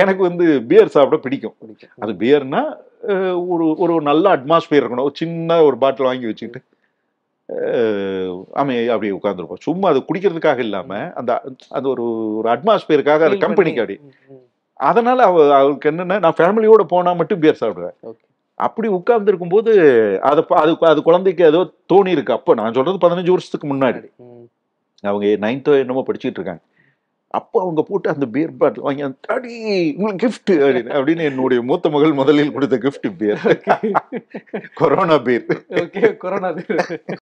எனக்கு வந்து பியர் சாப்பிட பிடிக்கும் அது பியர்னா ஒரு ஒரு நல்ல அட்மாஸ்பியர் இருக்கணும் ஒரு சின்ன ஒரு பாட்டில் வாங்கி வச்சுக்கிட்டு அமைய அப்படியே உட்காந்துருப்போம் சும்மா அது குடிக்கிறதுக்காக இல்லாம அந்த அந்த ஒரு ஒரு அட்மாஸ்பியருக்காக அது கம்பெனிக்கு அப்படி அதனால அவ அவளுக்கு என்னன்னா நான் ஃபேமிலியோட போனா மட்டும் பியர் சாப்பிடுவேன் அப்படி உட்கார்ந்துருக்கும் போது அதை அது அது குழந்தைக்கு ஏதோ தோணி இருக்கு அப்போ நான் சொல்றது பதினஞ்சு வருஷத்துக்கு முன்னாடி அவங்க நைன்த்தோ என்னமோ படிச்சுட்டு இருக்காங்க அப்போ அவங்க போட்டு அந்த பியர் பாட்டில் வாங்கி அந்த அடி உங்களுக்கு கிஃப்ட் அப்படின்னு அப்படின்னு என்னுடைய மூத்த மகள் முதலில் கொடுத்த gift beer Corona beer Corona beer